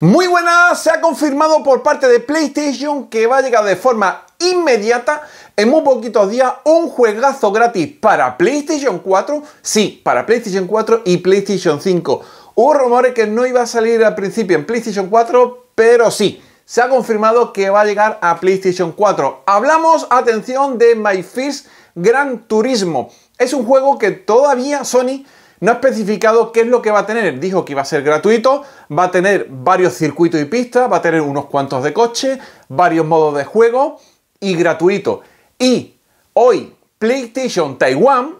Muy buenas, se ha confirmado por parte de PlayStation que va a llegar de forma inmediata, en muy poquitos días, un juegazo gratis para PlayStation 4, sí, para PlayStation 4 y PlayStation 5. Hubo rumores que no iba a salir al principio en PlayStation 4, pero sí, se ha confirmado que va a llegar a PlayStation 4. Hablamos, atención, de My First Gran Turismo. Es un juego que todavía Sony no ha especificado qué es lo que va a tener. Dijo que iba a ser gratuito, va a tener varios circuitos y pistas, va a tener unos cuantos de coche, varios modos de juego y gratuito. Y hoy PlayStation Taiwan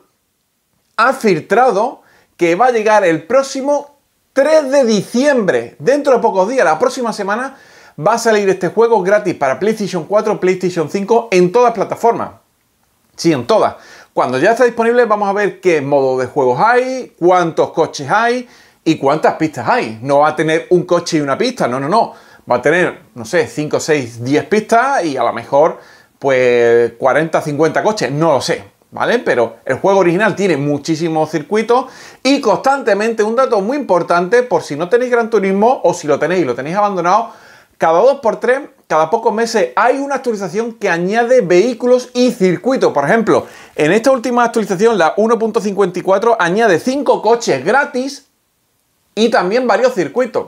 ha filtrado que va a llegar el próximo 3 de diciembre. Dentro de pocos días, la próxima semana, va a salir este juego gratis para PlayStation 4, PlayStation 5 en todas plataformas. Sí, en todas. Cuando ya está disponible vamos a ver qué modo de juegos hay, cuántos coches hay y cuántas pistas hay. No va a tener un coche y una pista, no, no, no. Va a tener, no sé, 5, 6, 10 pistas y a lo mejor pues 40, 50 coches, no lo sé. ¿Vale? Pero el juego original tiene muchísimos circuitos y constantemente un dato muy importante por si no tenéis Gran Turismo o si lo tenéis y lo tenéis abandonado, cada 2x3 cada pocos meses hay una actualización que añade vehículos y circuitos. Por ejemplo, en esta última actualización, la 1.54, añade 5 coches gratis y también varios circuitos.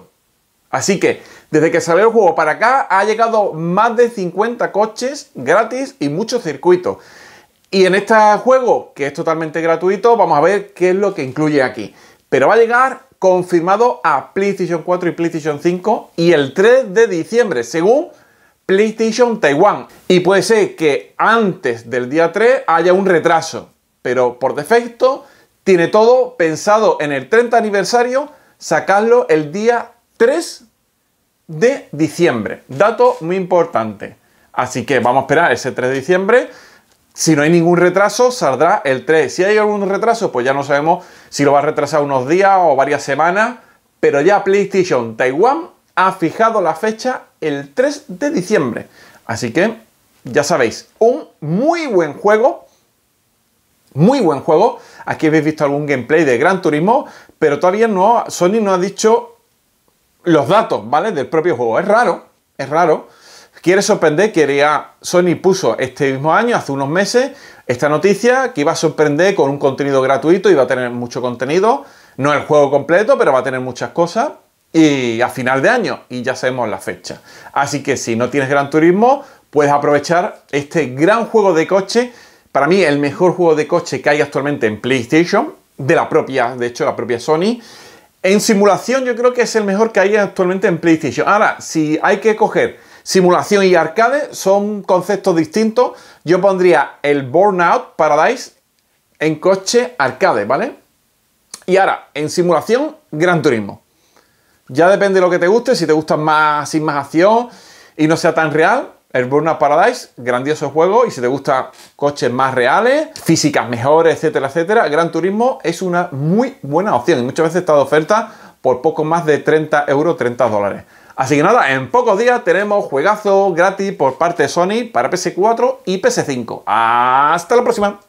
Así que, desde que salió el juego para acá, ha llegado más de 50 coches gratis y muchos circuitos. Y en este juego, que es totalmente gratuito, vamos a ver qué es lo que incluye aquí. Pero va a llegar confirmado a PlayStation 4 y PlayStation 5 y el 3 de diciembre, según PlayStation Taiwán. Y puede ser que antes del día 3 haya un retraso, pero por defecto tiene todo pensado en el 30 aniversario sacarlo el día 3 de diciembre. Dato muy importante. Así que vamos a esperar ese 3 de diciembre. Si no hay ningún retraso, saldrá el 3. Si hay algún retraso, pues ya no sabemos si lo va a retrasar unos días o varias semanas. Pero ya PlayStation Taiwán ha fijado la fecha el 3 de diciembre. Así que, ya sabéis, un muy buen juego. Muy buen juego. Aquí habéis visto algún gameplay de Gran Turismo, pero todavía no, Sony no ha dicho los datos, ¿vale? Del propio juego. Es raro, es raro. Quiere sorprender, quería. Sony puso este mismo año, hace unos meses, esta noticia que iba a sorprender con un contenido gratuito, y va a tener mucho contenido. No el juego completo, pero va a tener muchas cosas y a final de año y ya sabemos la fecha. Así que si no tienes Gran Turismo, puedes aprovechar este gran juego de coche. Para mí, el mejor juego de coche que hay actualmente en PlayStation, de la propia, de hecho, la propia Sony. En simulación, yo creo que es el mejor que hay actualmente en PlayStation. Ahora, si hay que coger simulación y arcade, son conceptos distintos. Yo pondría el Burnout Paradise en coche arcade, ¿vale? Y ahora, en simulación, Gran Turismo. Ya depende de lo que te guste, si te gusta más, sin más acción y no sea tan real, el Burnout Paradise, grandioso juego, y si te gustan coches más reales, físicas mejores, etcétera, etcétera, Gran Turismo es una muy buena opción y muchas veces está de oferta por poco más de 30 euros, 30 dólares. Así que nada, en pocos días tenemos juegazo gratis por parte de Sony para PS4 y PS5. Hasta la próxima.